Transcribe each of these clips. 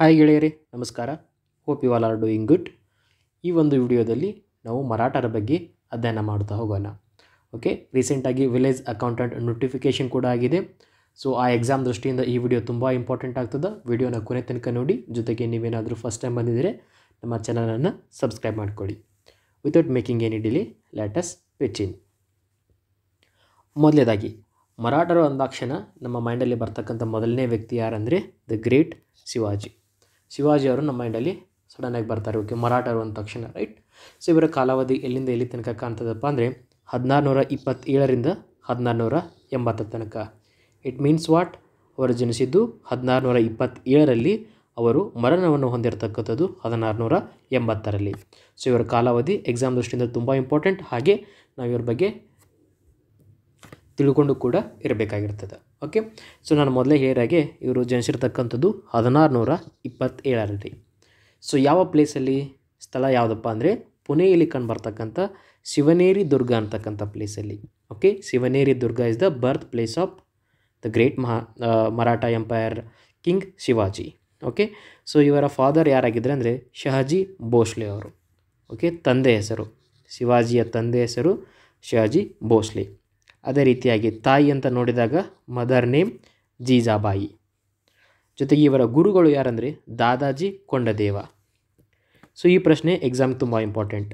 Hi ಗೆಳೆಯರಿ ನಮಸ್ಕಾರ hope you all are doing good ಈ ಒಂದು ವಿಡಿಯೋದಲ್ಲಿ ನಾವು ಮರಾಠರ ಬಗ್ಗೆ ಅಧ್ಯಯನ ಮಾಡ್ತಾ ಹೋಗೋಣ ಓಕೆ ರೀಸೆಂಟಾಗಿ ವಿಲೇಜ್ ಅಕೌಂಟೆಂಟ್ ನೋಟಿಫಿಕೇಷನ್ ಕೂಡ ಆಗಿದೆ ಸೊ ಆ ಎಕ್ಸಾಮ್ ದೃಷ್ಟಿಯಿಂದ ಈ ವಿಡಿಯೋ ತುಂಬ ಇಂಪಾರ್ಟೆಂಟ್ ಆಗ್ತದೆ ವಿಡಿಯೋನ ಕೊನೆ ತನಕ ನೋಡಿ ಜೊತೆಗೆ ನೀವೇನಾದರೂ ಫಸ್ಟ್ ಟೈಮ್ ಬಂದಿದ್ದರೆ ನಮ್ಮ ಚಾನಲನ್ನು ಸಬ್ಸ್ಕ್ರೈಬ್ ಮಾಡ್ಕೊಳ್ಳಿ without making any delay latest ಪಿಚಿನ್ ಮೊದಲೇದಾಗಿ ಮರಾಠರು ಅಂದಾಕ್ಷಣ ನಮ್ಮ ಮೈಂಡಲ್ಲಿ ಬರ್ತಕ್ಕಂಥ ಮೊದಲನೇ ವ್ಯಕ್ತಿ ಯಾರಂದರೆ ದ ಗ್ರೇಟ್ ಶಿವಾಜಿ ಅವರು ನಮ್ಮ ಮೈಂಡಲ್ಲಿ ಸಡನ್ನಾಗಿ ಬರ್ತಾರೆ ಓಕೆ ಮರಾಠರು ಅಂದ ತಕ್ಷಣ ರೈಟ್ ಸೊ ಇವರ ಕಾಲಾವಧಿ ಎಲ್ಲಿಂದ ಎಲ್ಲಿ ತನಕ ಕಾಣ್ತದಪ್ಪ ಅಂದರೆ ಹದಿನಾರು ನೂರ ಇಪ್ಪತ್ತೇಳರಿಂದ ಹದಿನಾರುನೂರ ಎಂಬತ್ತ ತನಕ ಇಟ್ ಮೀನ್ಸ್ ವಾಟ್ ಅವರು ಜನಿಸಿದ್ದು ಹದಿನಾರು ನೂರ ಇಪ್ಪತ್ತೇಳರಲ್ಲಿ ಅವರು ಮರಣವನ್ನು ಹೊಂದಿರತಕ್ಕಂಥದ್ದು ಹದಿನಾರುನೂರ ಎಂಬತ್ತರಲ್ಲಿ ಸೊ ಇವರ ಕಾಲಾವಧಿ ಎಕ್ಸಾಮ್ ದೃಷ್ಟಿಯಿಂದ ತುಂಬ ಇಂಪಾರ್ಟೆಂಟ್ ಹಾಗೆ ನಾವು ಇವ್ರ ಬಗ್ಗೆ ತಿಳ್ಕೊಂಡು ಕೂಡ ಇರಬೇಕಾಗಿರ್ತದೆ ಓಕೆ ಸೊ ನಾನು ಮೊದಲೇ ಹೇಳಿದಾಗೆ ಇವರು ಜನಿಸಿರ್ತಕ್ಕಂಥದ್ದು ಹದಿನಾರು ನೂರ ಇಪ್ಪತ್ತೇಳರಲ್ಲಿ ಸೊ ಯಾವ ಪ್ಲೇಸಲ್ಲಿ ಸ್ಥಳ ಯಾವುದಪ್ಪ ಅಂದರೆ ಪುಣೆಯಲ್ಲಿ ಬರ್ತಕ್ಕಂಥ ಶಿವನೇರಿ ದುರ್ಗ ಅಂತಕ್ಕಂಥ ಪ್ಲೇಸಲ್ಲಿ okay Shivneri Durg is the birth place of the great Maha Maratha empire king Shivaji okay so ಇವರ ಫಾದರ್ ಯಾರಾಗಿದ್ದರೆ ಅಂದರೆ ಶಹಾಜಿ ಭೋಸ್ಲೆ ಅವರು ಓಕೆ ತಂದೆ ಹೆಸರು ಶಿವಾಜಿಯ ತಂದೆ ಹೆಸರು ಶಹಜಿ ಭೋಸ್ಲೆ ಅದೇ ರೀತಿಯಾಗಿ ತಾಯಿ ಅಂತ ನೋಡಿದಾಗ ಮದರ್ ನೇಮ್ ಜೀಜಾಬಾಯಿ ಜೊತೆಗೆ ಇವರ ಗುರುಗಳು ಯಾರಂದರೆ ದಾದಾಜಿ ಕೊಂಡದೇವ ಸೊ ಈ ಪ್ರಶ್ನೆ ಎಕ್ಸಾಮ್ ತುಂಬ ಇಂಪಾರ್ಟೆಂಟ್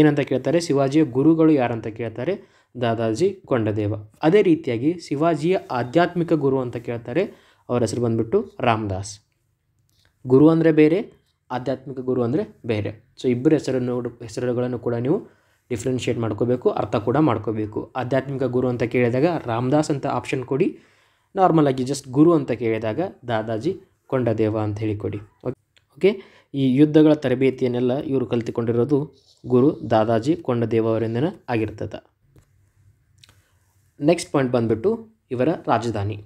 ಏನಂತ ಕೇಳ್ತಾರೆ ಶಿವಾಜಿಯ ಗುರುಗಳು ಯಾರಂತ ಕೇಳ್ತಾರೆ ದಾದಾಜಿ ಕೊಂಡದೇವ ಅದೇ ರೀತಿಯಾಗಿ ಶಿವಾಜಿಯ ಆಧ್ಯಾತ್ಮಿಕ ಗುರು ಅಂತ ಕೇಳ್ತಾರೆ ಅವರ ಹೆಸರು ಬಂದುಬಿಟ್ಟು ರಾಮದಾಸ್ ಗುರು ಅಂದರೆ ಬೇರೆ ಆಧ್ಯಾತ್ಮಿಕ ಗುರು ಅಂದರೆ ಬೇರೆ ಸೊ ಇಬ್ಬರ ಹೆಸರನ್ನು ಹೆಸರುಗಳನ್ನು ಕೂಡ ನೀವು ಡಿಫ್ರೆನ್ಷಿಯೇಟ್ ಮಾಡ್ಕೋಬೇಕು ಅರ್ಥ ಕೂಡ ಮಾಡ್ಕೋಬೇಕು ಆಧ್ಯಾತ್ಮಿಕ ಗುರು ಅಂತ ಕೇಳಿದಾಗ ರಾಮದಾಸ್ ಅಂತ ಆಪ್ಷನ್ ಕೊಡಿ ನಾರ್ಮಲ್ ಆಗಿ ಜಸ್ಟ್ ಗುರು ಅಂತ ಕೇಳಿದಾಗ ದಾದಾಜಿ ಕೊಂಡದೇವ ಅಂತ ಹೇಳಿ ಕೊಡಿ ಓಕೆ ಈ ಯುದ್ಧಗಳ ತರಬೇತಿಯನ್ನೆಲ್ಲ ಇವರು ಕಲಿತುಕೊಂಡಿರೋದು ಗುರು ದಾದಾಜಿ ಕೊಂಡದೇವ ಅವರಿಂದನೇ ಆಗಿರ್ತದೆ ನೆಕ್ಸ್ಟ್ ಪಾಯಿಂಟ್ ಬಂದ್ಬಿಟ್ಟು ಇವರ ರಾಜಧಾನಿ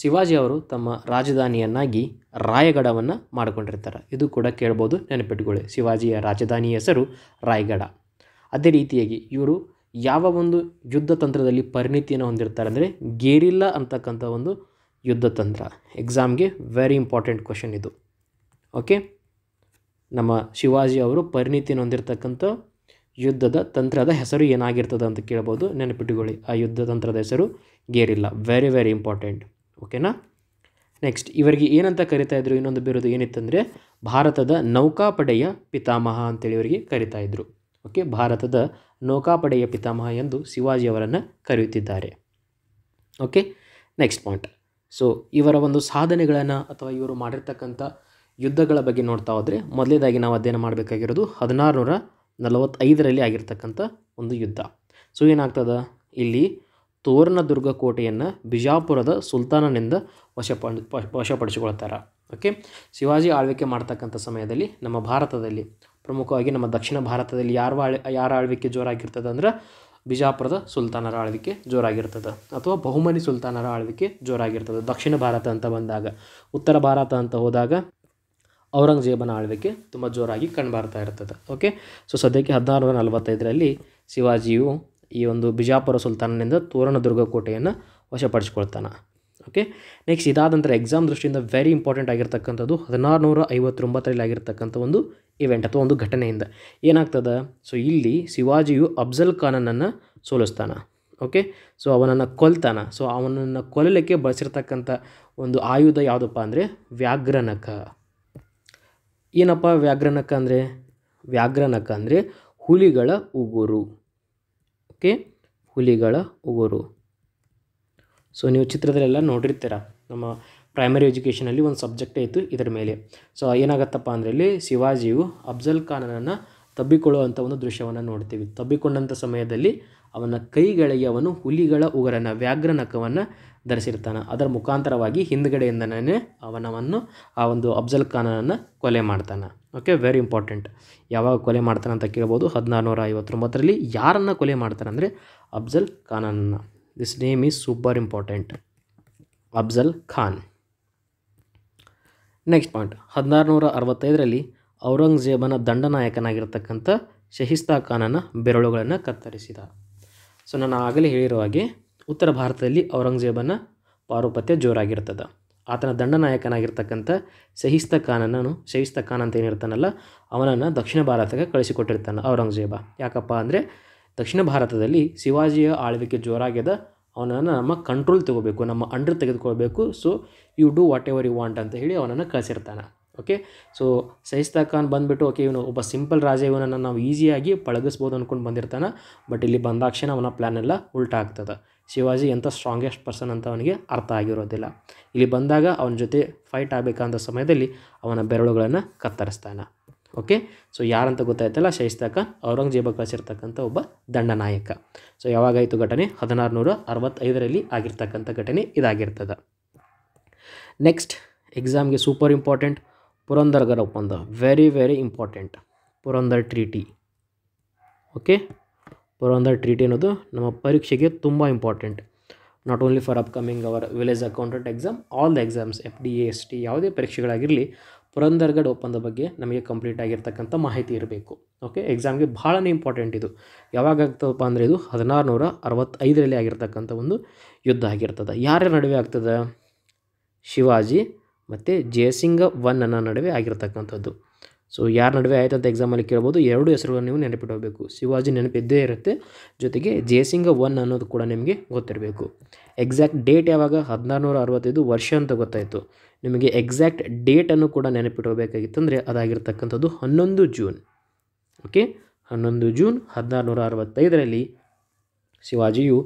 ಶಿವಾಜಿ ಅವರು ತಮ್ಮ ರಾಜಧಾನಿಯನ್ನಾಗಿ ರಾಯಗಡವನ್ನು ಮಾಡಿಕೊಂಡಿರ್ತಾರೆ ಇದು ಕೂಡ ಕೇಳ್ಬೋದು ನೆನಪಿಟ್ಕೊಳ್ಳಿ ಶಿವಾಜಿಯ ರಾಜಧಾನಿಯ ಹೆಸರು ರಾಯಗಡ ಅದೇ ರೀತಿಯಾಗಿ ಇವರು ಯಾವ ಒಂದು ಯುದ್ಧ ತಂತ್ರದಲ್ಲಿ ಪರಿಣಿತಿಯನ್ನು ಹೊಂದಿರ್ತಾರೆ ಅಂದರೆ ಗೇರಿಲ್ಲ ಅಂತಕ್ಕಂಥ ಒಂದು ಯುದ್ಧ ತಂತ್ರ ಎಕ್ಸಾಮ್ಗೆ ವೆರಿ ಇಂಪಾರ್ಟೆಂಟ್ ಕ್ವಶನ್ ಇದು ಓಕೆ ನಮ್ಮ ಶಿವಾಜಿ ಅವರು ಪರಿಣಿತಿಯನ್ನು ಹೊಂದಿರತಕ್ಕಂಥ ಯುದ್ಧದ ತಂತ್ರದ ಹೆಸರು ಏನಾಗಿರ್ತದೆ ಅಂತ ಕೇಳ್ಬೋದು ನೆನಪಿಟ್ಟುಕೊಳ್ಳಿ ಆ ಯುದ್ಧ ತಂತ್ರದ ಹೆಸರು ಗೇರಿಲ್ಲ ವೆರಿ ವೆರಿ ಇಂಪಾರ್ಟೆಂಟ್ ಓಕೆನಾ ನೆಕ್ಸ್ಟ್ ಇವರಿಗೆ ಏನಂತ ಕರಿತಾ ಇದ್ರು ಇನ್ನೊಂದು ಬಿರುದು ಏನಿತ್ತಂದರೆ ಭಾರತದ ನೌಕಾಪಡೆಯ ಪಿತಾಮಹ ಅಂತೇಳಿ ಇವರಿಗೆ ಕರಿತಾ ಇದ್ರು ಓಕೆ ಭಾರತದ ನೌಕಾಪಡೆಯ ಪಿತಾಮಹ ಎಂದು ಶಿವಾಜಿಯವರನ್ನು ಕರೆಯುತ್ತಿದ್ದಾರೆ ಓಕೆ ನೆಕ್ಸ್ಟ್ ಪಾಯಿಂಟ್ ಸೊ ಇವರ ಒಂದು ಸಾಧನೆಗಳನ್ನು ಅಥವಾ ಇವರು ಮಾಡಿರ್ತಕ್ಕಂಥ ಯುದ್ಧಗಳ ಬಗ್ಗೆ ನೋಡ್ತಾ ಹೋದರೆ ಮೊದಲೇದಾಗಿ ನಾವು ಅಧ್ಯಯನ ಮಾಡಬೇಕಾಗಿರೋದು ನೂರ ನಲವತ್ತೈದರಲ್ಲಿ ಆಗಿರ್ತಕ್ಕಂಥ ಒಂದು ಯುದ್ಧ ಸೊ ಏನಾಗ್ತದ ಇಲ್ಲಿ ತೋರಣದುರ್ಗ ಕೋಟೆಯನ್ನು ಬಿಜಾಪುರದ ಸುಲ್ತಾನನಿಂದ ವಶಪ ವಶಪಡಿಸಿಕೊಳ್ತಾರೆ ಓಕೆ ಶಿವಾಜಿ ಆಳ್ವಿಕೆ ಮಾಡ್ತಕ್ಕಂಥ ಸಮಯದಲ್ಲಿ ನಮ್ಮ ಭಾರತದಲ್ಲಿ ಪ್ರಮುಖವಾಗಿ ನಮ್ಮ ದಕ್ಷಿಣ ಭಾರತದಲ್ಲಿ ಯಾರು ಆಳ್ ಯಾರ ಆಳ್ವಿಕೆ ಜೋರಾಗಿರ್ತದೆ ಅಂದ್ರೆ ಬಿಜಾಪುರದ ಸುಲ್ತಾನರ ಆಳ್ವಿಕೆ ಜೋರಾಗಿರ್ತದೆ ಅಥವಾ ಬಹುಮನಿ ಸುಲ್ತಾನರ ಆಳ್ವಿಕೆ ಜೋರಾಗಿರ್ತದೆ ದಕ್ಷಿಣ ಭಾರತ ಅಂತ ಬಂದಾಗ ಉತ್ತರ ಭಾರತ ಅಂತ ಹೋದಾಗ ಔರಂಗಜೇಬನ ಆಳ್ವಿಕೆ ತುಂಬ ಜೋರಾಗಿ ಕಂಡುಬರ್ತಾ ಇರ್ತದೆ ಓಕೆ ಸೊ ಸದ್ಯಕ್ಕೆ ಹದಿನಾರು ನಲವತ್ತೈದರಲ್ಲಿ ಶಿವಾಜಿಯು ಈ ಒಂದು ಬಿಜಾಪುರ ಸುಲ್ತಾನನಿಂದ ತೋರಣದುರ್ಗ ಕೋಟೆಯನ್ನು ವಶಪಡಿಸ್ಕೊಳ್ತಾನೆ ಓಕೆ ನೆಕ್ಸ್ಟ್ ಇದಾದ ನಂತರ ಎಕ್ಸಾಮ್ ದೃಷ್ಟಿಯಿಂದ ವೆರಿ ಇಂಪಾರ್ಟೆಂಟ್ ಆಗಿರ್ತಕ್ಕಂಥದ್ದು ಹದಿನಾರು ನೂರ ಐವತ್ತೊಂಬತ್ತರಲ್ಲಿ ಆಗಿರ್ತಕ್ಕಂಥ ಒಂದು ಇವೆಂಟ್ ಅಥವಾ ಒಂದು ಘಟನೆಯಿಂದ ಏನಾಗ್ತದೆ ಸೊ ಇಲ್ಲಿ ಶಿವಾಜಿಯು ಅಫ್ಜಲ್ ಖಾನನನ್ನು ಸೋಲಿಸ್ತಾನೆ ಓಕೆ ಸೊ ಅವನನ್ನು ಕೊಲ್ತಾನ ಸೊ ಅವನನ್ನು ಕೊಲ್ಲಲಿಕ್ಕೆ ಬಳಸಿರ್ತಕ್ಕಂಥ ಒಂದು ಆಯುಧ ಯಾವುದಪ್ಪ ಅಂದರೆ ವ್ಯಾಘ್ರನಕ ಏನಪ್ಪ ವ್ಯಾಘ್ರನಕ ಅಂದರೆ ವ್ಯಾಘ್ರನಕ ಅಂದರೆ ಹುಲಿಗಳ ಉಗುರು ಓಕೆ ಹುಲಿಗಳ ಉಗುರು ಸೊ ನೀವು ಚಿತ್ರದಲ್ಲೆಲ್ಲ ನೋಡಿರ್ತೀರ ನಮ್ಮ ಪ್ರೈಮರಿ ಎಜುಕೇಷನಲ್ಲಿ ಒಂದು ಸಬ್ಜೆಕ್ಟೇ ಇತ್ತು ಇದರ ಮೇಲೆ ಸೊ ಏನಾಗತ್ತಪ್ಪ ಅಂದರೆ ಇಲ್ಲಿ ಶಿವಾಜಿಯು ಅಫ್ಜಲ್ ಖಾನನನ್ನು ತಬ್ಬಿಕೊಳ್ಳುವಂಥ ಒಂದು ದೃಶ್ಯವನ್ನು ನೋಡ್ತೀವಿ ತಬ್ಬಿಕೊಂಡಂಥ ಸಮಯದಲ್ಲಿ ಅವನ ಕೈಗಳಿಗೆ ಅವನು ಹುಲಿಗಳ ಉಗರನ ವ್ಯಾಘ್ರ ನಕವನ್ನು ಧರಿಸಿರ್ತಾನೆ ಅದರ ಮುಖಾಂತರವಾಗಿ ಹಿಂದ್ಗಡೆಯಿಂದನೇ ಅವನವನ್ನು ಆ ಒಂದು ಅಫ್ಜಲ್ ಖಾನನನ್ನು ಕೊಲೆ ಮಾಡ್ತಾನೆ ಓಕೆ ವೆರಿ ಇಂಪಾರ್ಟೆಂಟ್ ಯಾವಾಗ ಕೊಲೆ ಮಾಡ್ತಾನೆ ಅಂತ ಕೇಳ್ಬೋದು ಹದಿನಾರು ನೂರ ಐವತ್ತೊಂಬತ್ತರಲ್ಲಿ ಯಾರನ್ನು ಕೊಲೆ ಮಾಡ್ತಾನೆ ಅಂದರೆ ಅಫ್ಜಲ್ ಖಾನನನ್ನು This name is super important. Afzal Khan next point ಹದಿನಾರು ನೂರ ಅರವತ್ತೈದರಲ್ಲಿ ಔರಂಗಜೇಬನ ದಂಡನಾಯಕನಾಗಿರ್ತಕ್ಕಂಥ ಶಹಿಸ್ತಾ ಖಾನನ ಬೆರಳುಗಳನ್ನು ಕತ್ತರಿಸಿದ ಸೊ ನಾನು ಆಗಲೇ ಹೇಳಿರುವ ಹಾಗೆ ಉತ್ತರ ಭಾರತದಲ್ಲಿ ಔರಂಗಜೇಬನ ಪಾರುಪತ್ಯ ಜೋರಾಗಿರ್ತದೆ ಆತನ ದಂಡನಾಯಕನಾಗಿರ್ತಕ್ಕಂಥ ಶಹಿಸ್ತಾ ಖಾನನನು ಶಹಿಸ್ತಾ ಖಾನ್ ಅಂತ ಏನಿರ್ತಾನಲ್ಲ ಅವನನ್ನು ದಕ್ಷಿಣ ಭಾರತಕ್ಕೆ ಕಳಿಸಿಕೊಟ್ಟಿರ್ತಾನೆ ಔರಂಗಜೇಬ ಯಾಕಪ್ಪ ಅಂದರೆ ದಕ್ಷಿಣ ಭಾರತದಲ್ಲಿ ಶಿವಾಜಿಯ ಆಳ್ವಿಕೆ ಜೋರಾಗ್ಯದ ಅವನನ್ನು ನಮ್ಮ ಕಂಟ್ರೋಲ್ ತಗೋಬೇಕು ನಮ್ಮ ಅಂಡರ್ ತೆಗೆದುಕೊಳ್ಬೇಕು so you do whatever you want ಅಂತ ಹೇಳಿ ಅವನನ್ನು ಕಳಿಸಿರ್ತಾನೆ ಓಕೆ ಸೊ ಸಹಿಸ್ತಾ ಖಾನ್ ಬಂದುಬಿಟ್ಟು ಓಕೆ ಇವನು ಒಬ್ಬ ಸಿಂಪಲ್ ರಾಜ ಇವನನ್ನು ನಾವು ಈಸಿಯಾಗಿ ಪಳಗಿಸ್ಬೋದು ಅಂದ್ಕೊಂಡು ಬಂದಿರ್ತಾನೆ ಬಟ್ ಇಲ್ಲಿ ಬಂದಾಕ್ಷಣ ಅವನ ಪ್ಲ್ಯಾನ್ ಎಲ್ಲ ಉಲ್ಟಾ ಆಗ್ತದೆ ಶಿವಾಜಿ ಎಂಥ ಸ್ಟ್ರಾಂಗೆಸ್ಟ್ ಪರ್ಸನ್ ಅಂತ ಅವನಿಗೆ ಅರ್ಥ ಆಗಿರೋದಿಲ್ಲ ಇಲ್ಲಿ ಬಂದಾಗ ಅವನ ಜೊತೆ ಫೈಟ್ ಆಗಬೇಕಾದ ಸಮಯದಲ್ಲಿ ಅವನ ಬೆರಳುಗಳನ್ನು ಕತ್ತರಿಸ್ತಾನೆ ಓಕೆ ಸೊ ಯಾರಂತ ಗೊತ್ತಾಯ್ತಲ್ಲ ಶೈಸ್ತಾಕ ಔರಂಗಜೇಬ ಕಳಿಸಿರ್ತಕ್ಕಂಥ ಒಬ್ಬ ದಂಡನಾಯಕ ಸೊ ಯಾವಾಗಾಯಿತು ಘಟನೆ ಹದಿನಾರು ನೂರ ಅರವತ್ತೈದರಲ್ಲಿ ಆಗಿರ್ತಕ್ಕಂಥ ಘಟನೆ ಇದಾಗಿರ್ತದೆ ನೆಕ್ಸ್ಟ್ ಎಕ್ಸಾಮ್ಗೆ ಸೂಪರ್ ಇಂಪಾರ್ಟೆಂಟ್ ಪುರಂದರ್ಗರ ಒಪ್ಪಂದ very very important Purandar treaty okay Purandar treaty ಅನ್ನೋದು ನಮ್ಮ ಪರೀಕ್ಷೆಗೆ ತುಂಬ important not only for upcoming our village accountant exam all the exams F D S T ಯಾವುದೇ ಪರೀಕ್ಷೆಗಳಾಗಿರಲಿ ಪುರಂದರ್ಗಡ್ ಒಪ್ಪಂದ ಬಗ್ಗೆ ನಮಗೆ ಕಂಪ್ಲೀಟ್ ಆಗಿರ್ತಕ್ಕಂಥ ಮಾಹಿತಿ ಇರಬೇಕು ಓಕೆ ಎಕ್ಸಾಮ್ಗೆ ಭಾಳ ಇಂಪಾರ್ಟೆಂಟ್ ಇದು ಯಾವಾಗ ಆಗ್ತದಪ್ಪ ಅಂದರೆ ಇದು ಹದಿನಾರು ನೂರ ಅರವತ್ತೈದರಲ್ಲಿ ಆಗಿರ್ತಕ್ಕಂಥ ಒಂದು ಯುದ್ಧ ಆಗಿರ್ತದೆ ಯಾರ ನಡುವೆ ಆಗ್ತದೆ ಶಿವಾಜಿ ಮತ್ತು ಜಯಸಿಂಗ ವನ್ನನ ನಡುವೆ ಆಗಿರ್ತಕ್ಕಂಥದ್ದು ಸೊ ಯಾರ ನಡುವೆ ಆಯ್ತು ಅಂತ ಎಕ್ಸಾಮಲ್ಲಿ ಕೇಳ್ಬೋದು ಎರಡು ಹೆಸರುಗಳನ್ನು ನೀವು ನೆನಪಿಡಬೇಕು ಶಿವಾಜಿ ನೆನಪಿದ್ದೇ ಇರುತ್ತೆ ಜೊತೆಗೆ ಜಯಸಿಂಗ ಒನ್ ಅನ್ನೋದು ಕೂಡ ನಿಮಗೆ ಗೊತ್ತಿರಬೇಕು ಎಕ್ಸಾಕ್ಟ್ ಡೇಟ್ ಯಾವಾಗ ಹದಿನಾರುನೂರ ಅರವತ್ತೈದು ವರ್ಷ ಅಂತ ಗೊತ್ತಾಯಿತು ನಿಮಗೆ ಎಕ್ಸಾಕ್ಟ್ ಡೇಟನ್ನು ಕೂಡ ಅಂದರೆ ಅದಾಗಿರ್ತಕ್ಕಂಥದ್ದು ಹನ್ನೊಂದು ಜೂನ್ ಓಕೆ ಹನ್ನೊಂದು ಜೂನ್ ಹದಿನಾರುನೂರ ಅರವತ್ತೈದರಲ್ಲಿ ಶಿವಾಜಿಯು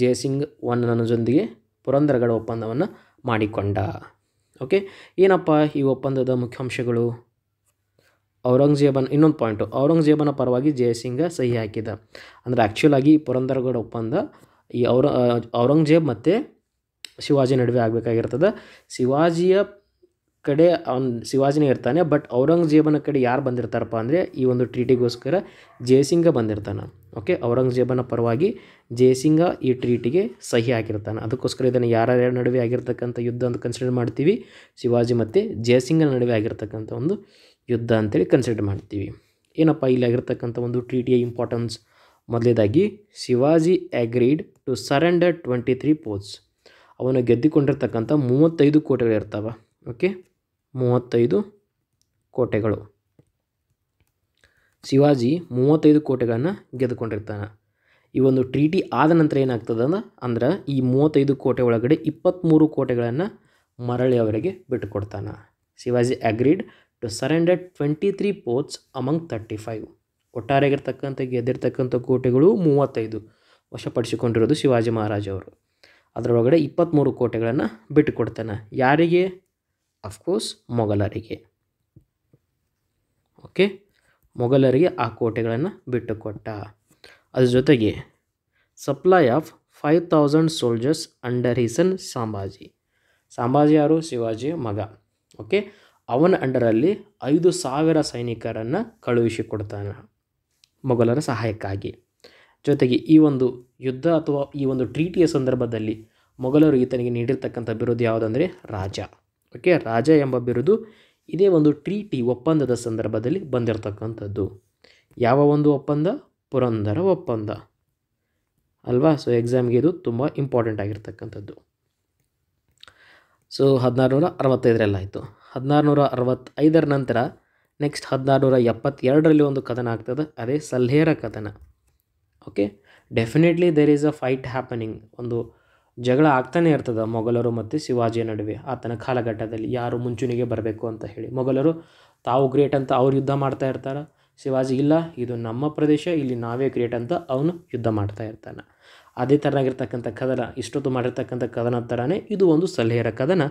ಜಯಸಿಂಗ್ ಒನ್ ಅನ್ನೋದೊಂದಿಗೆ ಪುರಂದರಗಡ ಒಪ್ಪಂದವನ್ನು ಮಾಡಿಕೊಂಡ ಓಕೆ ಏನಪ್ಪ ಈ ಒಪ್ಪಂದದ ಮುಖ್ಯಾಂಶಗಳು ಔರಂಗಜೇಬನ ಇನ್ನೊಂದು ಪಾಯಿಂಟು ಔರಂಗಜೇಬನ ಪರವಾಗಿ ಜಯಸಿಂಗ ಸಹಿ ಹಾಕಿದ ಅಂದರೆ ಆ್ಯಕ್ಚುಲಾಗಿ ಆಗಿ ಪುರಂದರಗಡ ಒಪ್ಪಂದ ಈ ಔರ ಔರಂಗಜೇಬ್ ಮತ್ತು ಶಿವಾಜಿ ನಡುವೆ ಆಗಬೇಕಾಗಿರ್ತದೆ ಶಿವಾಜಿಯ ಕಡೆ ಅವನು ಶಿವಾಜಿನೇ ಇರ್ತಾನೆ ಬಟ್ ಔರಂಗಜೇಬನ ಕಡೆ ಯಾರು ಬಂದಿರ್ತಾರಪ್ಪ ಅಂದರೆ ಈ ಒಂದು ಟ್ರೀಟಿಗೋಸ್ಕರ ಜಯಸಿಂಗ ಬಂದಿರ್ತಾನೆ ಓಕೆ ಔರಂಗಜೇಬನ ಪರವಾಗಿ ಜಯಸಿಂಗ ಈ ಟ್ರೀಟಿಗೆ ಸಹಿ ಹಾಕಿರ್ತಾನೆ ಅದಕ್ಕೋಸ್ಕರ ಇದನ್ನು ಯಾರ್ಯಾರ ನಡುವೆ ಆಗಿರ್ತಕ್ಕಂಥ ಯುದ್ಧ ಅಂತ ಕನ್ಸಿಡರ್ ಮಾಡ್ತೀವಿ ಶಿವಾಜಿ ಮತ್ತು ಜಯಸಿಂಗನ ನಡುವೆ ಆಗಿರ್ತಕ್ಕಂಥ ಒಂದು ಯುದ್ಧ ಅಂತೇಳಿ ಕನ್ಸಿಡರ್ ಮಾಡ್ತೀವಿ ಏನಪ್ಪ ಇಲ್ಲಿ ಆಗಿರ್ತಕ್ಕಂಥ ಒಂದು ಟ್ರೀಟಿಯ ಇಂಪಾರ್ಟೆನ್ಸ್ ಮೊದಲೇದಾಗಿ Shivaji agreed to surrender twenty three ports ಅವನು ಗೆದ್ದುಕೊಂಡಿರ್ತಕ್ಕಂಥ ಮೂವತ್ತೈದು ಇರ್ತಾವ ಓಕೆ ಮೂವತ್ತೈದು ಕೋಟೆಗಳು ಶಿವಾಜಿ ಮೂವತ್ತೈದು ಕೋಟೆಗಳನ್ನು ಗೆದ್ದುಕೊಂಡಿರ್ತಾನೆ ಈ ಒಂದು ಟ್ರೀಟಿ ಆದ ನಂತರ ಏನಾಗ್ತದ ಅಂದ್ರೆ ಈ ಮೂವತ್ತೈದು ಕೋಟೆ ಒಳಗಡೆ ಇಪ್ಪತ್ತ್ಮೂರು ಕೋಟೆಗಳನ್ನು ಮರಳಿ ಅವರಿಗೆ ಬಿಟ್ಟುಕೊಡ್ತಾನೆ Shivaji agreed to surrender twenty three ports among thirty five ಒಟ್ಟಾರೆಗಿರ್ತಕ್ಕಂಥ ಗೆದ್ದಿರ್ತಕ್ಕಂಥ ಕೋಟೆಗಳು ಮೂವತ್ತೈದು ವಶಪಡಿಸಿಕೊಂಡಿರೋದು ಶಿವಾಜಿ ಮಹಾರಾಜ ಅವರು ಅದರೊಳಗಡೆ ಇಪ್ಪತ್ತ್ಮೂರು ಕೋಟೆಗಳನ್ನು ಬಿಟ್ಟು ಕೊಡ್ತಾನೆ ಯಾರಿಗೆ ಅಫ್ಕೋರ್ಸ್ ಮೊಘಲರಿಗೆ ಓಕೆ ಮೊಘಲರಿಗೆ ಆ ಕೋಟೆಗಳನ್ನು ಬಿಟ್ಟುಕೊಟ್ಟ ಅದ್ರ ಜೊತೆಗೆ supply of five thousand soldiers under his son Sambhaji Sambhaji ಯಾರು ಶಿವಾಜಿಯ ಮಗ ಓಕೆ ಅವನ ಅಂಡರಲ್ಲಿ ಐದು ಸಾವಿರ ಸೈನಿಕರನ್ನು ಕಳುಹಿಸಿಕೊಡ್ತಾನೆ ಮೊಘಲರ ಸಹಾಯಕ್ಕಾಗಿ ಜೊತೆಗೆ ಈ ಒಂದು ಯುದ್ಧ ಅಥವಾ ಈ ಒಂದು ಟ್ರೀಟಿಯ ಸಂದರ್ಭದಲ್ಲಿ ಮೊಘಲರು ಈತನಿಗೆ ನೀಡಿರ್ತಕ್ಕಂಥ ಬಿರುದು ಯಾವುದಂದರೆ ರಾಜ ಓಕೆ ರಾಜ ಎಂಬ ಬಿರುದು ಇದೇ ಒಂದು ಟ್ರೀಟಿ ಒಪ್ಪಂದದ ಸಂದರ್ಭದಲ್ಲಿ ಬಂದಿರತಕ್ಕಂಥದ್ದು ಯಾವ ಒಂದು ಒಪ್ಪಂದ ಪುರಂದರ ಒಪ್ಪಂದ ಅಲ್ವಾ ಸೊ ಎಕ್ಸಾಮ್ಗೆ ಇದು ತುಂಬ ಇಂಪಾರ್ಟೆಂಟ್ ಆಗಿರ್ತಕ್ಕಂಥದ್ದು ಸೊ ಹದಿನಾರು ನೂರ ಅರವತ್ತೈದರಲ್ಲಾಯಿತು ಹದಿನಾರುನೂರ ಅರವತ್ತೈದರ ನಂತರ ನೆಕ್ಸ್ಟ್ ಹದಿನಾರುನೂರ ಎಪ್ಪತ್ತೆರಡರಲ್ಲಿ ಒಂದು ಕದನ ಆಗ್ತದೆ ಅದೇ ಸಲ್ಹೇರ ಕದನ okay definitely there is a fight happening ಒಂದು ಜಗಳ ಆಗ್ತಾನೆ ಇರ್ತದೆ ಮೊಘಲರು ಮತ್ತು ಶಿವಾಜಿಯ ನಡುವೆ ಆತನ ಕಾಲಘಟ್ಟದಲ್ಲಿ ಯಾರು ಮುಂಚೂಣಿಗೆ ಬರಬೇಕು ಅಂತ ಹೇಳಿ ಮೊಘಲರು ತಾವು ಗ್ರೇಟ್ ಅಂತ ಅವ್ರು ಯುದ್ಧ ಮಾಡ್ತಾ ಇರ್ತಾರೆ ಶಿವಾಜಿ ಇಲ್ಲ ಇದು ನಮ್ಮ ಪ್ರದೇಶ ಇಲ್ಲಿ ನಾವೇ ಗ್ರೇಟ್ ಅಂತ ಅವನು ಯುದ್ಧ ಮಾಡ್ತಾ ಇರ್ತಾನೆ ಅದೇ ಥರನಾಗಿರ್ತಕ್ಕಂಥ ಕದನ ಇಷ್ಟೊತ್ತು ಮಾಡಿರ್ತಕ್ಕಂಥ ಕದನ ಥರನೇ ಇದು ಒಂದು ಸಲಹೆಯರ ಕದನ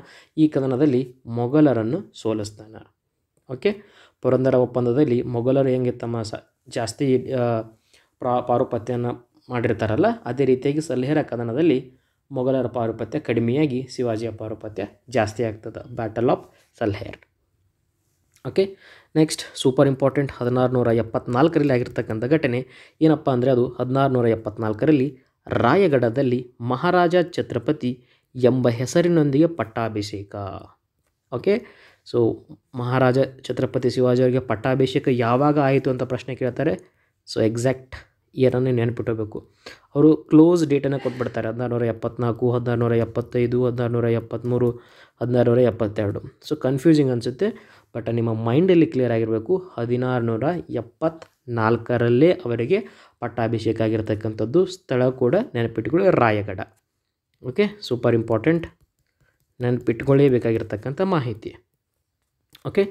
ಈ ಕದನದಲ್ಲಿ ಮೊಘಲರನ್ನು ಸೋಲಿಸ್ತಾನ ಓಕೆ ಪುರಂದರ ಒಪ್ಪಂದದಲ್ಲಿ ಮೊಘಲರು ಹೆಂಗೆ ತಮ್ಮ ಸ ಜಾಸ್ತಿ ಪ್ರಾ ಪಾರುಪತ್ಯವನ್ನು ಮಾಡಿರ್ತಾರಲ್ಲ ಅದೇ ರೀತಿಯಾಗಿ ಸಲಹೆರ ಕದನದಲ್ಲಿ ಮೊಘಲರ ಪಾರುಪತ್ಯ ಕಡಿಮೆಯಾಗಿ ಶಿವಾಜಿಯ ಪಾರುಪತ್ಯ ಜಾಸ್ತಿ ಆಗ್ತದೆ battle of Salher okay next super important ಹದಿನಾರು ನೂರ ಎಪ್ಪತ್ನಾಲ್ಕರಲ್ಲಿ ಆಗಿರ್ತಕ್ಕಂಥ ಘಟನೆ ಏನಪ್ಪ ಅಂದರೆ ಅದು ಹದಿನಾರು ನೂರ ಎಪ್ಪತ್ನಾಲ್ಕರಲ್ಲಿ ರಾಯಗಢದಲ್ಲಿ ಮಹಾರಾಜ ಛತ್ರಪತಿ ಎಂಬ ಹೆಸರಿನೊಂದಿಗೆ ಪಟ್ಟಾಭಿಷೇಕ ಓಕೆ ಸೊ ಮಹಾರಾಜ ಛತ್ರಪತಿ ಶಿವಾಜಿ ಅವರಿಗೆ ಪಟ್ಟಾಭಿಷೇಕ ಯಾವಾಗ ಆಯಿತು ಅಂತ ಪ್ರಶ್ನೆ ಕೇಳ್ತಾರೆ ಸೊ ಎಕ್ಸಾಕ್ಟ್ ಇಯರನ್ನೇ ನೆನಪಿಟ್ಟಬೇಕು ಅವರು ಕ್ಲೋಸ್ ಡೇಟನ್ನು ಕೊಟ್ಬಿಡ್ತಾರೆ ಹದಿನಾರು ಹದಿನಾರುನೂರ ಎಪ್ಪತ್ನಾಲ್ಕು ನೂರ ಎಪ್ಪತ್ತೈದು ಹದಿನಾರು ಹದಿನಾರುನೂರ ಎಪ್ಪತ್ತ್ಮೂರು ನೂರ ಎಪ್ಪತ್ತೆರಡು ಸೊ ಕನ್ಫ್ಯೂಸಿಂಗ್ ಅನಿಸುತ್ತೆ ಬಟ್ ನಿಮ್ಮ ಮೈಂಡಲ್ಲಿ ಕ್ಲಿಯರ್ ಆಗಿರಬೇಕು ಹದಿನಾರು ಹದಿನಾರುನೂರ ಎಪ್ಪತ್ತ್ನಾಲ್ಕರಲ್ಲೇ ಅವರಿಗೆ ಪಟ್ಟಾಭಿಷೇಕ ಆಗಿರ್ತಕ್ಕಂಥದ್ದು ಸ್ಥಳ ಕೂಡ ನೆನಪಿಟ್ಕೊಳ್ಳಿ ರಾಯಗಡ ಓಕೆ ಸೂಪರ್ ಇಂಪಾರ್ಟೆಂಟ್ ನೆನಪಿಟ್ಕೊಳ್ಳೇಬೇಕಾಗಿರ್ತಕ್ಕಂಥ ಮಾಹಿತಿ ಓಕೆ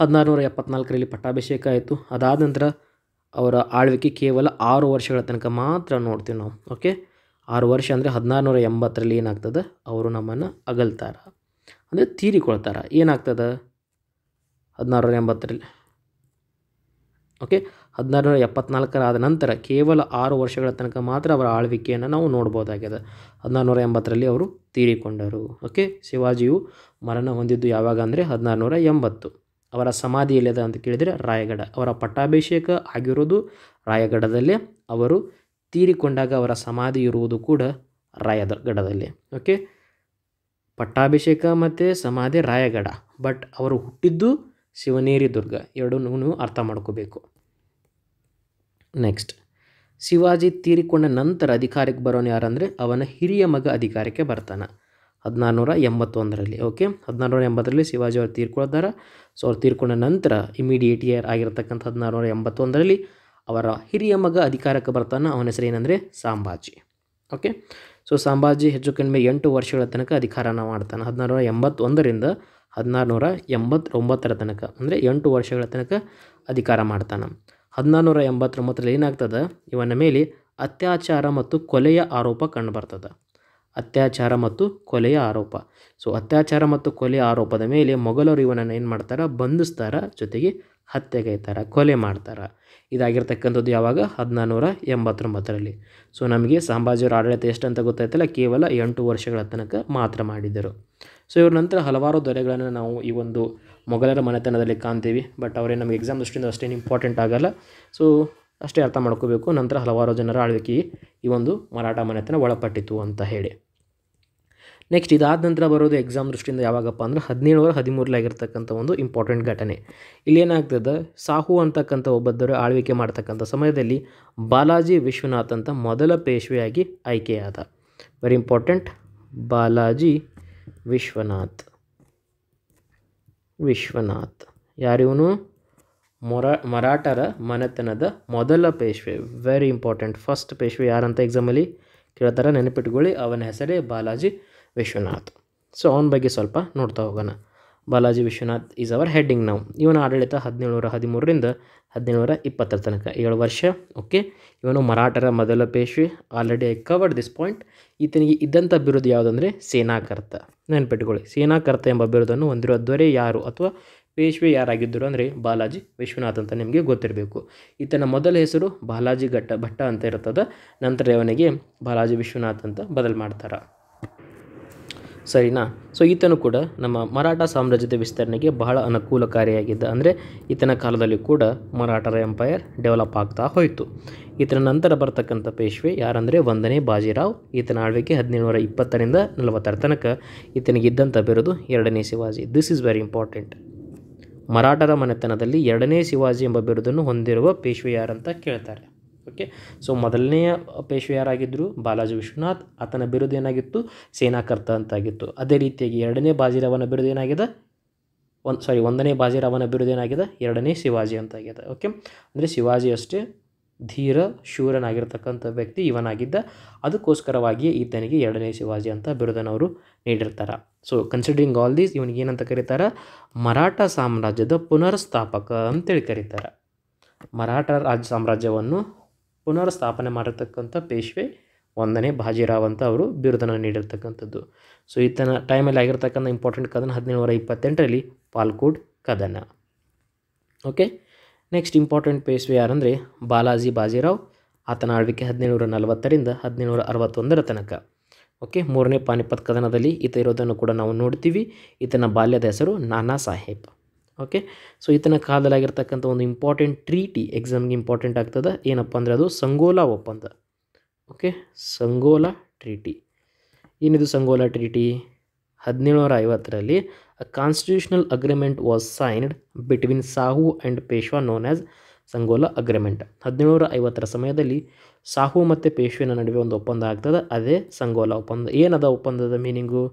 ಹದಿನಾರು ನೂರ ಎಪ್ಪತ್ನಾಲ್ಕರಲ್ಲಿ ಪಟ್ಟಾಭಿಷೇಕ ಆಯಿತು ಅದಾದ ನಂತರ ಅವರ ಆಳ್ವಿಕೆ ಕೇವಲ ಆರು ವರ್ಷಗಳ ತನಕ ಮಾತ್ರ ನೋಡ್ತೀವಿ ನಾವು ಓಕೆ ಆರು ವರ್ಷ ಅಂದರೆ ಹದಿನಾರುನೂರ ಎಂಬತ್ತರಲ್ಲಿ ಏನಾಗ್ತದೆ ಅವರು ನಮ್ಮನ್ನು ಅಗಲ್ತಾರ ಅಂದರೆ ತೀರಿಕೊಳ್ತಾರೆ ಏನಾಗ್ತದೆ ಹದಿನಾರುನೂರ ಎಂಬತ್ತರಲ್ಲಿ ಓಕೆ ಹದಿನಾರುನೂರ ಎಪ್ಪತ್ನಾಲ್ಕರಾದ ನಂತರ ಕೇವಲ ಆರು ವರ್ಷಗಳ ತನಕ ಮಾತ್ರ ಅವರ ಆಳ್ವಿಕೆಯನ್ನು ನಾವು ನೋಡ್ಬೋದಾಗಿದೆ ಹದಿನಾರುನೂರ ಎಂಬತ್ತರಲ್ಲಿ ಅವರು ತೀರಿಕೊಂಡರು ಓಕೆ ಶಿವಾಜಿಯು ಮರಣ ಹೊಂದಿದ್ದು ಯಾವಾಗ ಅಂದರೆ ಹದಿನಾರುನೂರ ಎಂಬತ್ತು ಅವರ ಸಮಾಧಿ ಎಲ್ಲಿದೆ ಅಂತ ಕೇಳಿದರೆ ರಾಯಗಡ ಅವರ ಪಟ್ಟಾಭಿಷೇಕ ಆಗಿರೋದು ರಾಯಗಢದಲ್ಲೇ ಅವರು ತೀರಿಕೊಂಡಾಗ ಅವರ ಸಮಾಧಿ ಇರುವುದು ಕೂಡ ರಾಯದಗಡದಲ್ಲಿ ಓಕೆ ಪಟ್ಟಾಭಿಷೇಕ ಮತ್ತು ಸಮಾಧಿ ರಾಯಗಢ ಬಟ್ ಅವರು ಹುಟ್ಟಿದ್ದು ಶಿವನೇರಿ ದುರ್ಗ ಎರಡನ್ನೂ ಅರ್ಥ ಮಾಡ್ಕೋಬೇಕು ನೆಕ್ಸ್ಟ್ ಶಿವಾಜಿ ತೀರಿಕೊಂಡ ನಂತರ ಅಧಿಕಾರಕ್ಕೆ ಬರೋನು ಯಾರಂದರೆ ಅವನ ಹಿರಿಯ ಮಗ ಅಧಿಕಾರಕ್ಕೆ ಬರ್ತಾನೆ ಹದಿನಾರುನೂರ ಎಂಬತ್ತೊಂದರಲ್ಲಿ ಓಕೆ ಹದಿನಾರುನೂರ ಎಂಬತ್ತರಲ್ಲಿ ಶಿವಾಜಿ ಅವರು ತೀರ್ಕೊಳ್ತಾರೆ ಸೊ ಅವ್ರು ತೀರ್ಕೊಂಡ ನಂತರ ಇಮಿಡಿಯೇಟ್ ಇಯರ್ ಆಗಿರತಕ್ಕಂಥ ಹದಿನಾರುನೂರ ಎಂಬತ್ತೊಂದರಲ್ಲಿ ಅವರ ಹಿರಿಯ ಮಗ ಅಧಿಕಾರಕ್ಕೆ ಬರ್ತಾನೆ ಅವನ ಹೆಸರು ಏನಂದರೆ ಸಾಂಬಾಜಿ ಓಕೆ ಸೊ ಸಾಂಬಾಜಿ ಹೆಚ್ಚು ಕಡಿಮೆ ಎಂಟು ವರ್ಷಗಳ ತನಕ ಅಧಿಕಾರನ ಮಾಡ್ತಾನೆ ಹದಿನಾರುನೂರ ಎಂಬತ್ತೊಂದರಿಂದ ಹದಿನಾರುನೂರ ಎಂಬತ್ತೊಂಬತ್ತರ ತನಕ ಅಂದರೆ ಎಂಟು ವರ್ಷಗಳ ತನಕ ಅಧಿಕಾರ ಮಾಡ್ತಾನೆ ಹದಿನಾರುನೂರ ಎಂಬತ್ತೊಂಬತ್ತರಲ್ಲಿ ಏನಾಗ್ತದೆ ಇವನ ಮೇಲೆ ಅತ್ಯಾಚಾರ ಮತ್ತು ಕೊಲೆಯ ಆರೋಪ ಕಂಡು ಬರ್ತದೆ ಅತ್ಯಾಚಾರ ಮತ್ತು ಕೊಲೆಯ ಆರೋಪ ಸೊ ಅತ್ಯಾಚಾರ ಮತ್ತು ಕೊಲೆಯ ಆರೋಪದ ಮೇಲೆ ಮೊಘಲರು ಇವನನ್ನು ಏನು ಮಾಡ್ತಾರೆ ಬಂಧಿಸ್ತಾರ ಜೊತೆಗೆ ಹತ್ಯೆಗೈತಾರೆ ಕೊಲೆ ಮಾಡ್ತಾರೆ ಇದಾಗಿರ್ತಕ್ಕಂಥದ್ದು ಯಾವಾಗ ಹದಿನಾನೂರ ಎಂಬತ್ತೊಂಬತ್ತರಲ್ಲಿ ಸೊ ನಮಗೆ ಸಂಭಾಜಿಯವರ ಆಡಳಿತ ಎಷ್ಟಂತ ಗೊತ್ತಾಯ್ತಲ್ಲ ಕೇವಲ ಎಂಟು ವರ್ಷಗಳ ತನಕ ಮಾತ್ರ ಮಾಡಿದ್ದರು ಸೊ ಇವ್ರ ನಂತರ ಹಲವಾರು ದೊರೆಗಳನ್ನು ನಾವು ಈ ಒಂದು ಮೊಘಲರ ಮನೆತನದಲ್ಲಿ ಕಾಣ್ತೀವಿ ಬಟ್ ಅವರೇ ನಮಗೆ ಎಕ್ಸಾಮ್ ದೃಷ್ಟಿಯಿಂದ ಅಷ್ಟೇನು ಇಂಪಾರ್ಟೆಂಟ್ ಆಗಲ್ಲ ಸೊ ಅಷ್ಟೇ ಅರ್ಥ ಮಾಡ್ಕೋಬೇಕು ನಂತರ ಹಲವಾರು ಜನರ ಆಳ್ವಿಕೆ ಈ ಒಂದು ಮರಾಠ ಮನೆತನ ಒಳಪಟ್ಟಿತು ಅಂತ ಹೇಳಿ ನೆಕ್ಸ್ಟ್ ಇದಾದ ನಂತರ ಬರೋದು ಎಕ್ಸಾಮ್ ದೃಷ್ಟಿಯಿಂದ ಯಾವಾಗಪ್ಪ ಅಂದ್ರೆ ಹದಿನೇಳುವರೆ ಹದಿಮೂರಲ್ಲಾಗಿರ್ತಕ್ಕಂಥ ಒಂದು ಇಂಪಾರ್ಟೆಂಟ್ ಘಟನೆ ಇಲ್ಲಿ ಏನಾಗ್ತದೆ ಸಾಹು ಅಂತಕ್ಕಂಥ ಒಬ್ಬದ್ದರು ಆಳ್ವಿಕೆ ಮಾಡ್ತಕ್ಕಂಥ ಸಮಯದಲ್ಲಿ ಬಾಲಾಜಿ ವಿಶ್ವನಾಥ್ ಅಂತ ಮೊದಲ ಪೇಶ್ವೆಯಾಗಿ ಆಯ್ಕೆಯಾದ ವೆರಿ ಇಂಪಾರ್ಟೆಂಟ್ ಬಾಲಾಜಿ ವಿಶ್ವನಾಥ್ ವಿಶ್ವನಾಥ್ ಯಾರಿವನು ಮೊರಾ ಮರಾಠರ ಮನೆತನದ ಮೊದಲ Peshwa very important first Peshwa ಯಾರಂತ ಎಕ್ಸಾಮಲ್ಲಿ ಕೇಳ್ತಾರೆ ನೆನಪಿಟ್ಕೊಳ್ಳಿ ಅವನ ಹೆಸರೇ ಬಾಲಾಜಿ ವಿಶ್ವನಾಥ್ ಸೊ ಅವನ ಬಗ್ಗೆ ಸ್ವಲ್ಪ ನೋಡ್ತಾ ಹೋಗೋಣ Balaji Vishwanath is our heading ನಾವು ಇವನ ಆಡಳಿತ ಹದಿನೇಳುನೂರ ಹದಿಮೂರರಿಂದ ಹದಿನೇಳುನೂರ ಇಪ್ಪತ್ತರ ತನಕ ಏಳು ವರ್ಷ ಓಕೆ ಇವನು ಮರಾಠರ ಮೊದಲ Peshwa already I covered this point ಈತನಿಗೆ ಇದ್ದಂಥ ಬಿರುದು ಯಾವುದಂದರೆ ಸೇನಾಕರ್ತ ನೆನ್ಪಿಟ್ಕೊಳ್ಳಿ ಸೇನಾಕರ್ತ ಎಂಬ ಬಿರುದನ್ನು ಹೊಂದಿರೋ ದೊರೆ ಯಾರು ಅಥವಾ ಪೇಶ್ವೆ ಯಾರಾಗಿದ್ದರು ಅಂದರೆ ಬಾಲಾಜಿ ವಿಶ್ವನಾಥ್ ಅಂತ ನಿಮಗೆ ಗೊತ್ತಿರಬೇಕು ಈತನ ಮೊದಲ ಹೆಸರು ಬಾಲಾಜಿ ಘಟ್ಟ ಭಟ್ಟ ಅಂತ ಇರ್ತದೆ ನಂತರ ಇವನಿಗೆ ಬಾಲಾಜಿ ವಿಶ್ವನಾಥ್ ಅಂತ ಬದಲು ಮಾಡ್ತಾರೆ ಸರಿನಾ ಸೊ ಈತನು ಕೂಡ ನಮ್ಮ ಮರಾಠ ಸಾಮ್ರಾಜ್ಯದ ವಿಸ್ತರಣೆಗೆ ಬಹಳ ಅನುಕೂಲಕಾರಿಯಾಗಿದ್ದ ಅಂದರೆ ಈತನ ಕಾಲದಲ್ಲಿ ಕೂಡ ಮರಾಠರ ಎಂಪೈರ್ ಡೆವಲಪ್ ಆಗ್ತಾ ಹೋಯಿತು ಈತನ ನಂತರ ಬರ್ತಕ್ಕಂಥ ಪೇಶ್ವೆ ಯಾರಂದರೆ ಒಂದನೇ ಬಾಜಿರಾವ್ ಈತನ ಆಳ್ವಿಕೆ ನೂರ ಇಪ್ಪತ್ತರಿಂದ ನಲವತ್ತರ ತನಕ ಈತನಿಗಿದ್ದಂಥ ಬಿರುದು ಎರಡನೇ Shivaji this is very important ಮರಾಠರ ಮನೆತನದಲ್ಲಿ ಎರಡನೇ ಶಿವಾಜಿ ಎಂಬ ಬಿರುದನ್ನು ಹೊಂದಿರುವ ಪೇಶ್ವೆ ಯಾರಂತ ಕೇಳ್ತಾರೆ ಓಕೆ ಸೊ ಮೊದಲನೆಯ ಪೇಶ್ವೆ ಯಾರಾಗಿದ್ದರು ಬಾಲಾಜಿ ವಿಶ್ವನಾಥ್ ಆತನ ಬಿರುದು ಏನಾಗಿತ್ತು ಸೇನಾಕರ್ತ ಅಂತಾಗಿತ್ತು ಅದೇ ರೀತಿಯಾಗಿ ಎರಡನೇ ಬಾಜಿರಾವನ ಬಿರುದು ಏನಾಗಿದೆ ಒಂದು ಸಾರಿ ಒಂದನೇ ಬಾಜಿರಾವನ ಬಿರುದು ಏನಾಗಿದೆ ಎರಡನೇ ಶಿವಾಜಿ ಅಂತಾಗಿದೆ ಓಕೆ ಅಂದರೆ ಶಿವಾಜಿ ಅಷ್ಟೇ ಧೀರ ಶೂರನಾಗಿರ್ತಕ್ಕಂಥ ವ್ಯಕ್ತಿ ಇವನಾಗಿದ್ದ ಅದಕ್ಕೋಸ್ಕರವಾಗಿಯೇ ಈತನಿಗೆ ಎರಡನೇ ಶಿವಾಜಿ ಅಂತ ಬಿರುದನವರು ನೀಡಿರ್ತಾರೆ ಸೊ ಕನ್ಸಿಡರಿಂಗ್ ಆಲ್ ದೀಸ್ ಇವನಿಗೆ ಏನಂತ ಕರೀತಾರೆ ಮರಾಠ ಸಾಮ್ರಾಜ್ಯದ ಪುನರ್ಸ್ಥಾಪಕ ಅಂತೇಳಿ ಕರೀತಾರೆ ಮರಾಠ ರಾಜ ಸಾಮ್ರಾಜ್ಯವನ್ನು ಪುನರ್ ಸ್ಥಾಪನೆ ಮಾಡಿರ್ತಕ್ಕಂಥ ಪೇಶ್ವೆ ಒಂದನೇ ಬಾಜಿರಾವ್ ಅಂತ ಅವರು ಬಿರುದನ್ನು ನೀಡಿರ್ತಕ್ಕಂಥದ್ದು ಸೊ ಈತನ ಟೈಮಲ್ಲಿ ಆಗಿರ್ತಕ್ಕಂಥ ಇಂಪಾರ್ಟೆಂಟ್ ಕದನ ನೂರ ಇಪ್ಪತ್ತೆಂಟರಲ್ಲಿ ಪಾಲ್ಕೋಡ್ ಕದನ ಓಕೆ ನೆಕ್ಸ್ಟ್ ಇಂಪಾರ್ಟೆಂಟ್ ಪೇಶ್ವೆ ಯಾರಂದರೆ ಬಾಲಾಜಿ ಬಾಜಿರಾವ್ ಆತನ ಆಳ್ವಿಕೆ ನೂರ ನಲವತ್ತರಿಂದ ನೂರ ಅರವತ್ತೊಂದರ ತನಕ ಓಕೆ ಮೂರನೇ ಪಾನಿಪತ್ ಕದನದಲ್ಲಿ ಈತ ಇರೋದನ್ನು ಕೂಡ ನಾವು ನೋಡ್ತೀವಿ ಈತನ ಬಾಲ್ಯದ ಹೆಸರು ನಾನಾ ಸಾಹೇಬ್ ಓಕೆ ಸೊ ಈತನ ಕಾಲದಲ್ಲಾಗಿರ್ತಕ್ಕಂಥ ಒಂದು ಇಂಪಾರ್ಟೆಂಟ್ ಟ್ರೀಟಿ ಎಕ್ಸಾಮ್ಗೆ ಇಂಪಾರ್ಟೆಂಟ್ ಆಗ್ತದೆ ಏನಪ್ಪ ಅಂದರೆ ಅದು ಸಂಗೋಲಾ ಒಪ್ಪಂದ ಓಕೆ ಸಂಗೋಲ ಟ್ರೀಟಿ ಏನಿದು ಸಂಗೋಲಾ ಟ್ರೀಟಿ ಹದಿನೇಳುನೂರ ಐವತ್ತರಲ್ಲಿ a constitutional agreement was signed between Sahu and Peshwa known as Sangola agreement ಹದಿನೇಳುನೂರ ಐವತ್ತರ ಸಮಯದಲ್ಲಿ ಸಾಹು ಮತ್ತು ಪೇಶ್ವಿನ ನಡುವೆ ಒಂದು ಒಪ್ಪಂದ ಆಗ್ತದೆ ಅದೇ ಸಂಗೋಲ ಒಪ್ಪಂದ ಏನದ ಒಪ್ಪಂದದ ಮೀನಿಂಗು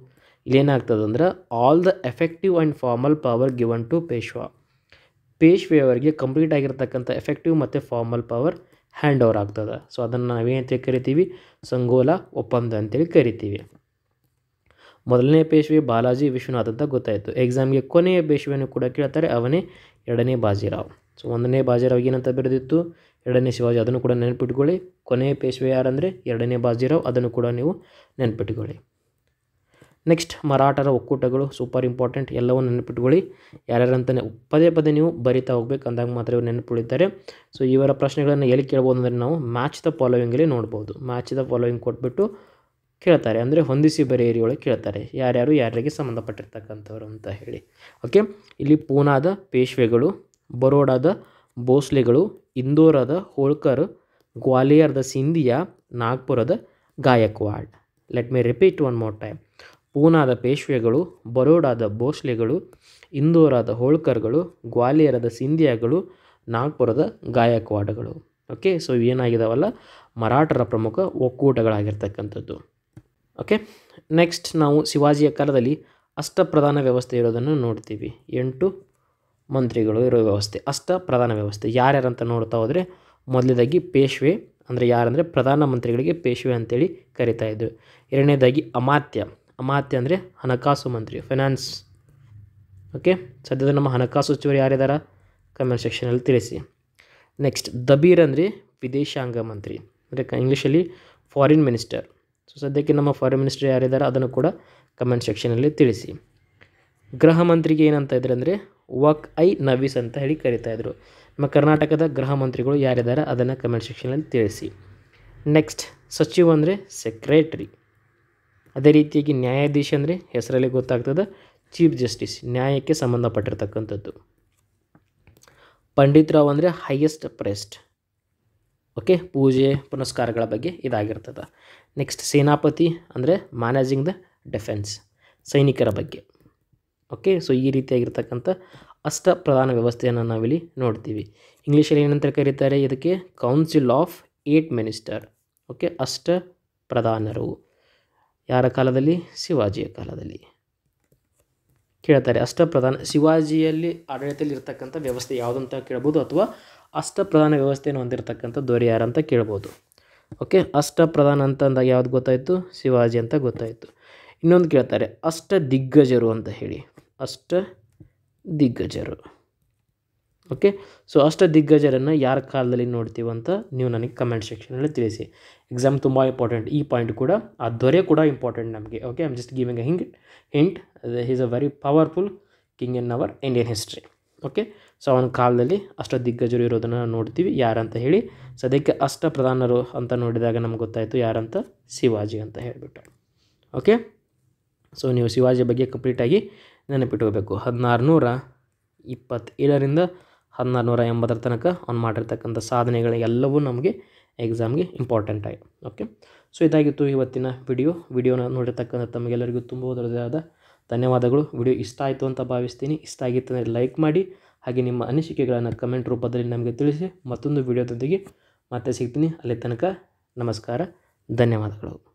ಇಲ್ಲೇನಾಗ್ತದಂದ್ರೆ all the effective and formal power given to Peshwa ಪೇಶ್ವೆಯವರಿಗೆ ಕಂಪ್ಲೀಟ್ ಆಗಿರ್ತಕ್ಕಂಥ ಎಫೆಕ್ಟಿವ್ ಮತ್ತು ಫಾರ್ಮಲ್ ಪವರ್ ಹ್ಯಾಂಡ್ ಓವರ್ ಆಗ್ತದೆ ಸೊ ಅದನ್ನು ನಾವೇನಂತೇಳಿ ಕರಿತೀವಿ ಸಂಗೋಲ ಒಪ್ಪಂದ ಅಂತೇಳಿ ಕರಿತೀವಿ ಮೊದಲನೇ ಪೇಶ್ವೆ ಬಾಲಾಜಿ ವಿಶ್ವನಾಥ್ ಅಂತ ಗೊತ್ತಾಯಿತು ಎಕ್ಸಾಮ್ಗೆ ಕೊನೆಯ ಪೇಶ್ವೆಯನ್ನು ಕೂಡ ಕೇಳ್ತಾರೆ ಅವನೇ ಎರಡನೇ ಬಾಜಿರಾವ್ ಸೊ ಒಂದನೇ ಬಾಜಿರಾವ್ ಏನಂತ ಬರೆದಿತ್ತು ಎರಡನೇ ಶಿವಾಜಿ ಅದನ್ನು ಕೂಡ ನೆನಪಿಟ್ಕೊಳ್ಳಿ ಕೊನೆಯ ಪೇಶ್ವೆ ಯಾರಂದರೆ ಎರಡನೇ ಬಾಜಿರಾವ್ ಅದನ್ನು ಕೂಡ ನೀವು ನೆನಪಿಟ್ಕೊಳ್ಳಿ ನೆಕ್ಸ್ಟ್ ಮರಾಠರ ಒಕ್ಕೂಟಗಳು ಸೂಪರ್ ಇಂಪಾರ್ಟೆಂಟ್ ಎಲ್ಲವೂ ನೆನಪಿಟ್ಕೊಳ್ಳಿ ಯಾರ್ಯಾರಂತಾನೆ ಪದೇ ಪದೇ ನೀವು ಬರಿತಾ ಹೋಗ್ಬೇಕು ಅಂದಾಗ ಮಾತ್ರ ಇವರು ನೆನಪುಳಿತಾರೆ ಸೊ ಇವರ ಪ್ರಶ್ನೆಗಳನ್ನು ಎಲ್ಲಿ ಕೇಳ್ಬೋದು ಅಂದರೆ ನಾವು ಮ್ಯಾಚ್ ದ ಫಾಲೋವಿಂಗಲ್ಲಿ ನೋಡ್ಬೋದು ಮ್ಯಾಚ್ ದ ಫಾಲೋವಿಂಗ್ ಕೊಟ್ಬಿಟ್ಟು ಕೇಳ್ತಾರೆ ಅಂದರೆ ಹೊಂದಿಸಿ ಬರೆಯಿರಿ ಒಳಗೆ ಕೇಳ್ತಾರೆ ಯಾರ್ಯಾರು ಯಾರಿಗೆ ಸಂಬಂಧಪಟ್ಟಿರ್ತಕ್ಕಂಥವ್ರು ಅಂತ ಹೇಳಿ ಓಕೆ ಇಲ್ಲಿ ಪೂನಾದ ಪೇಶ್ವೆಗಳು ಬರೋಡಾದ ಭೋಸ್ಲೆಗಳು ಇಂದೋರದ ಹೋಳ್ಕರ್ ಗ್ವಾಲಿಯರ್ದ ಸಿಂಧಿಯಾ ನಾಗ್ಪುರದ Gaekwad let me repeat one more time ಪೂನಾದ ಪೇಶ್ವೆಗಳು ಬರೋಡಾದ ಭೋಸ್ಲೆಗಳು ಇಂದೋರಾದ ಹೋಳ್ಕರ್ಗಳು ಗ್ವಾಲಿಯರದ ಸಿಂಧಿಯಾಗಳು ನಾಗ್ಪುರದ ಗಾಯಕ್ವಾಡಗಳು ಓಕೆ ಸೊ ಏನಾಗಿದಾವಲ್ಲ ಮರಾಠರ ಪ್ರಮುಖ ಒಕ್ಕೂಟಗಳಾಗಿರ್ತಕ್ಕಂಥದ್ದು ಓಕೆ ನೆಕ್ಸ್ಟ್ ನಾವು ಶಿವಾಜಿಯ ಕಾಲದಲ್ಲಿ ಪ್ರಧಾನ ವ್ಯವಸ್ಥೆ ಇರೋದನ್ನು ನೋಡ್ತೀವಿ ಎಂಟು ಮಂತ್ರಿಗಳು ಇರೋ ವ್ಯವಸ್ಥೆ ಅಷ್ಟ ಪ್ರಧಾನ ವ್ಯವಸ್ಥೆ ಯಾರ್ಯಾರಂತ ನೋಡ್ತಾ ಹೋದರೆ ಮೊದಲನೇದಾಗಿ ಪೇಶ್ವೆ ಅಂದರೆ ಯಾರಂದರೆ ಪ್ರಧಾನಮಂತ್ರಿಗಳಿಗೆ ಪೇಶ್ವೆ ಅಂತೇಳಿ ಕರಿತಾ ಇದ್ದರು ಎರಡನೇದಾಗಿ ಅಮಾತ್ಯ ಅಮಾತ್ಯ ಅಂದರೆ ಹಣಕಾಸು ಮಂತ್ರಿ ಫೈನಾನ್ಸ್ ಓಕೆ ಸದ್ಯದ ನಮ್ಮ ಹಣಕಾಸು ಸಚಿವರು ಯಾರಿದ್ದಾರೆ ಕಮೆಂಟ್ ಸೆಕ್ಷನಲ್ಲಿ ತಿಳಿಸಿ ನೆಕ್ಸ್ಟ್ ದಬೀರ್ ಅಂದರೆ ವಿದೇಶಾಂಗ ಮಂತ್ರಿ ಅಂದರೆ ಇಂಗ್ಲೀಷಲ್ಲಿ ಫಾರಿನ್ ಮಿನಿಸ್ಟರ್ ಸೊ ಸದ್ಯಕ್ಕೆ ನಮ್ಮ ಫಾರಿನ್ ಮಿನಿಸ್ಟರ್ ಯಾರಿದ್ದಾರೆ ಅದನ್ನು ಕೂಡ ಕಮೆಂಟ್ ಸೆಕ್ಷನಲ್ಲಿ ತಿಳಿಸಿ ಗೃಹ ಮಂತ್ರಿಗೆ ಏನಂತ ಇದ್ರು ಅಂದರೆ ವಕ್ ಐ ನವೀಸ್ ಅಂತ ಹೇಳಿ ಕರಿತಾಯಿದ್ರು ನಮ್ಮ ಕರ್ನಾಟಕದ ಗೃಹ ಮಂತ್ರಿಗಳು ಯಾರಿದ್ದಾರೆ ಅದನ್ನು ಕಮೆಂಟ್ ಸೆಕ್ಷನಲ್ಲಿ ತಿಳಿಸಿ ನೆಕ್ಸ್ಟ್ ಸಚಿವ ಅಂದರೆ ಸೆಕ್ರೆಟ್ರಿ ಅದೇ ರೀತಿಯಾಗಿ ನ್ಯಾಯಾಧೀಶ ಅಂದರೆ ಹೆಸರಲ್ಲಿ ಗೊತ್ತಾಗ್ತದೆ ಚೀಫ್ ಜಸ್ಟಿಸ್ ನ್ಯಾಯಕ್ಕೆ ಸಂಬಂಧಪಟ್ಟಿರ್ತಕ್ಕಂಥದ್ದು ಪಂಡಿತ್ ರಾವ್ ಅಂದರೆ ಹೈಯೆಸ್ಟ್ ಪ್ರೆಸ್ಟ್ ಓಕೆ ಪೂಜೆ ಪುನಸ್ಕಾರಗಳ ಬಗ್ಗೆ ಇದಾಗಿರ್ತದ ನೆಕ್ಸ್ಟ್ ಸೇನಾಪತಿ ಅಂದರೆ ಮ್ಯಾನೇಜಿಂಗ್ ದ ಡಿಫೆನ್ಸ್ ಸೈನಿಕರ ಬಗ್ಗೆ ಓಕೆ ಸೊ ಈ ರೀತಿಯಾಗಿರ್ತಕ್ಕಂಥ ಅಷ್ಟ ಪ್ರಧಾನ ವ್ಯವಸ್ಥೆಯನ್ನು ನಾವಿಲ್ಲಿ ನೋಡ್ತೀವಿ ಇಂಗ್ಲೀಷಲ್ಲಿ ಏನಂತ ಕರೀತಾರೆ ಇದಕ್ಕೆ council of eight minister okay ಅಷ್ಟ ಪ್ರಧಾನರು ಯಾರ ಕಾಲದಲ್ಲಿ ಶಿವಾಜಿಯ ಕಾಲದಲ್ಲಿ ಕೇಳ್ತಾರೆ ಅಷ್ಟಪ್ರಧಾನ ಶಿವಾಜಿಯಲ್ಲಿ ಆಡಳಿತದಲ್ಲಿ ಇರ್ತಕ್ಕಂಥ ವ್ಯವಸ್ಥೆ ಯಾವುದಂತ ಕೇಳ್ಬೋದು ಅಥವಾ ಅಷ್ಟಪ್ರಧಾನ ವ್ಯವಸ್ಥೆಯನ್ನು ಹೊಂದಿರತಕ್ಕಂಥ ದೊರೆ ಅಂತ ಕೇಳ್ಬೋದು ಓಕೆ ಅಷ್ಟಪ್ರಧಾನ ಅಂತ ಅಂದಾಗ ಯಾವ್ದು ಗೊತ್ತಾಯಿತು ಶಿವಾಜಿ ಅಂತ ಗೊತ್ತಾಯಿತು ಇನ್ನೊಂದು ಕೇಳ್ತಾರೆ ಅಷ್ಟ ದಿಗ್ಗಜರು ಅಂತ ಹೇಳಿ ಅಷ್ಟ ದಿಗ್ಗಜರು ಓಕೆ ಸೊ ಅಷ್ಟ ದಿಗ್ಗಜರನ್ನು ಯಾರ ಕಾಲದಲ್ಲಿ ನೋಡ್ತೀವಂತ ನೀವು ನನಗೆ ಕಮೆಂಟ್ ಸೆಕ್ಷನಲ್ಲಿ ತಿಳಿಸಿ ಎಕ್ಸಾಮ್ ತುಂಬ ಇಂಪಾರ್ಟೆಂಟ್ ಈ ಪಾಯಿಂಟ್ ಕೂಡ ಆ ದೊರೆ ಕೂಡ ಇಂಪಾರ್ಟೆಂಟ್ ನಮಗೆ okay I'm just giving a ಹಿಂಗ್ hint is a very powerful king in our Indian history okay so ಅವನ ಕಾಲದಲ್ಲಿ ಅಷ್ಟ ದಿಗ್ಗಜರು ಇರೋದನ್ನು ನೋಡ್ತೀವಿ ಯಾರಂತ ಹೇಳಿ ಸದ್ಯಕ್ಕೆ ಅಷ್ಟ ಪ್ರಧಾನರು ಅಂತ ನೋಡಿದಾಗ ನಮ್ಗೆ ಗೊತ್ತಾಯಿತು ಯಾರಂತ ಶಿವಾಜಿ ಅಂತ ಹೇಳಿಬಿಟ್ಟು ಓಕೆ ಸೊ ನೀವು ಶಿವಾಜಿ ಬಗ್ಗೆ ಕಂಪ್ಲೀಟಾಗಿ ನೆನಪಿಟ್ಕೋಬೇಕು ಹದಿನಾರು ನೂರ ಇಪ್ಪತ್ತೇಳರಿಂದ ಹದಿನಾರು ನೂರ ಎಂಬತ್ತರ ತನಕ ಅವ್ನು ಮಾಡಿರ್ತಕ್ಕಂಥ ಸಾಧನೆಗಳೆಲ್ಲವೂ ನಮಗೆ ಎಕ್ಸಾಮ್ಗೆ ಇಂಪಾರ್ಟೆಂಟ್ ಆಯಿತು ಓಕೆ ಸೊ ಇದಾಗಿತ್ತು ಇವತ್ತಿನ ವಿಡಿಯೋ ವಿಡಿಯೋನ ನೋಡಿರ್ತಕ್ಕಂಥ ತಮಗೆಲ್ಲರಿಗೂ ತುಂಬ ದೊಡ್ಡದಾದ ಧನ್ಯವಾದಗಳು ವಿಡಿಯೋ ಇಷ್ಟ ಆಯಿತು ಅಂತ ಭಾವಿಸ್ತೀನಿ ಇಷ್ಟ ಆಗಿತ್ತು ಅಂದರೆ ಲೈಕ್ ಮಾಡಿ ಹಾಗೆ ನಿಮ್ಮ ಅನಿಸಿಕೆಗಳನ್ನು ಕಮೆಂಟ್ ರೂಪದಲ್ಲಿ ನಮಗೆ ತಿಳಿಸಿ ಮತ್ತೊಂದು ವಿಡಿಯೋದೊಂದಿಗೆ ಮತ್ತೆ ಸಿಗ್ತೀನಿ ಅಲ್ಲಿ ತನಕ ನಮಸ್ಕಾರ ಧನ್ಯವಾದಗಳು